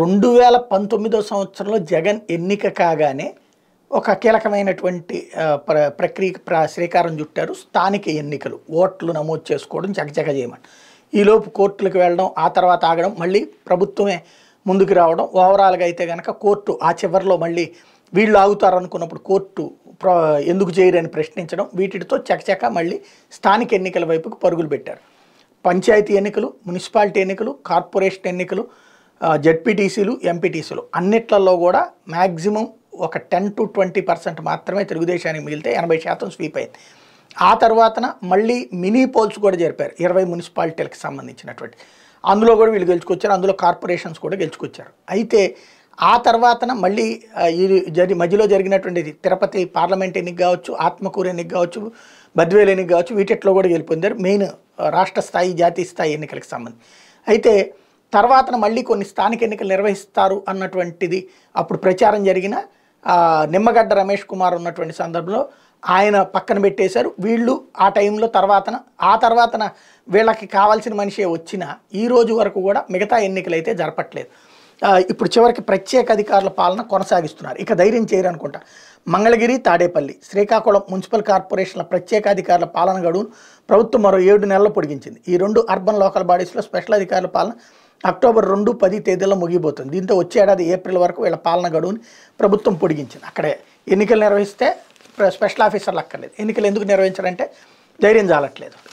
రెండు వేల పంతొమ్మిదో సంవత్సరంలో జగన్ ఎన్నిక కాగానే ఒక కీలకమైనటువంటి ప్ర ప్రక్రియ శ్రీకారం చుట్టారు స్థానిక ఎన్నికలు ఓట్లు నమోదు చేసుకోవడం చకచక చేయమని ఈలోపు కోర్టులకు వెళ్ళడం ఆ తర్వాత ఆగడం మళ్ళీ ప్రభుత్వమే ముందుకు రావడం ఓవరాల్గా అయితే కనుక కోర్టు ఆ చివరిలో మళ్ళీ వీళ్ళు ఆగుతారనుకున్నప్పుడు కోర్టు ఎందుకు చేయరని ప్రశ్నించడం వీటితో చకచక మళ్ళీ స్థానిక ఎన్నికల వైపుకు పరుగులు పెట్టారు పంచాయతీ ఎన్నికలు మున్సిపాలిటీ ఎన్నికలు కార్పొరేషన్ ఎన్నికలు జెడ్పీటీసీలు ఎంపీటీసీలు అన్నిట్లలో కూడా మ్యాక్సిమం ఒక టెన్ టు ట్వంటీ పర్సెంట్ మాత్రమే తెలుగుదేశానికి మిగిలితే ఎనభై శాతం స్వీప్ అయింది ఆ తర్వాతన మళ్ళీ మినీ పోల్స్ కూడా జరిపారు ఇరవై మున్సిపాలిటీలకు సంబంధించినటువంటి అందులో కూడా వీళ్ళు గెలుచుకొచ్చారు అందులో కార్పొరేషన్స్ కూడా గెలుచుకొచ్చారు అయితే ఆ తర్వాతన మళ్ళీ ఈ జరి మధ్యలో జరిగినటువంటి తిరుపతి పార్లమెంట్ ఎన్నిక కావచ్చు ఆత్మకూరు ఎన్నిక కావచ్చు బద్వేలు ఎన్నిక కావచ్చు వీటిట్లో కూడా గెలిపొందారు మెయిన్ రాష్ట్ర స్థాయి జాతీయ స్థాయి ఎన్నికలకు సంబంధించి అయితే తర్వాత మళ్ళీ కొన్ని స్థానిక ఎన్నికలు నిర్వహిస్తారు అన్నటువంటిది అప్పుడు ప్రచారం జరిగిన నిమ్మగడ్డ రమేష్ కుమార్ ఉన్నటువంటి సందర్భంలో ఆయన పక్కన పెట్టేశారు వీళ్ళు ఆ టైంలో తర్వాతన ఆ తర్వాత వీళ్ళకి కావాల్సిన మనిషే వచ్చిన ఈ రోజు వరకు కూడా మిగతా ఎన్నికలు అయితే జరపట్లేదు ఇప్పుడు చివరికి ప్రత్యేక అధికారుల పాలన కొనసాగిస్తున్నారు ఇక ధైర్యం చేయరనుకుంటా మంగళగిరి తాడేపల్లి శ్రీకాకుళం మున్సిపల్ కార్పొరేషన్ల ప్రత్యేక అధికారుల పాలన గడువును ప్రభుత్వం మరో ఏడు నెలలు పొడిగించింది ఈ రెండు అర్బన్ లోకల్ బాడీస్లో స్పెషల్ అధికారుల పాలన అక్టోబర్ రెండు పది తేదీల్లో ముగిపోతుంది దీంతో వచ్చే ఏడాది ఏప్రిల్ వరకు వీళ్ళ పాలన గడువుని ప్రభుత్వం పొడిగించింది అక్కడే ఎన్నికలు నిర్వహిస్తే స్పెషల్ ఆఫీసర్లు అక్కర్లేదు ఎన్నికలు ఎందుకు నిర్వహించారంటే ధైర్యం చాలట్లేదు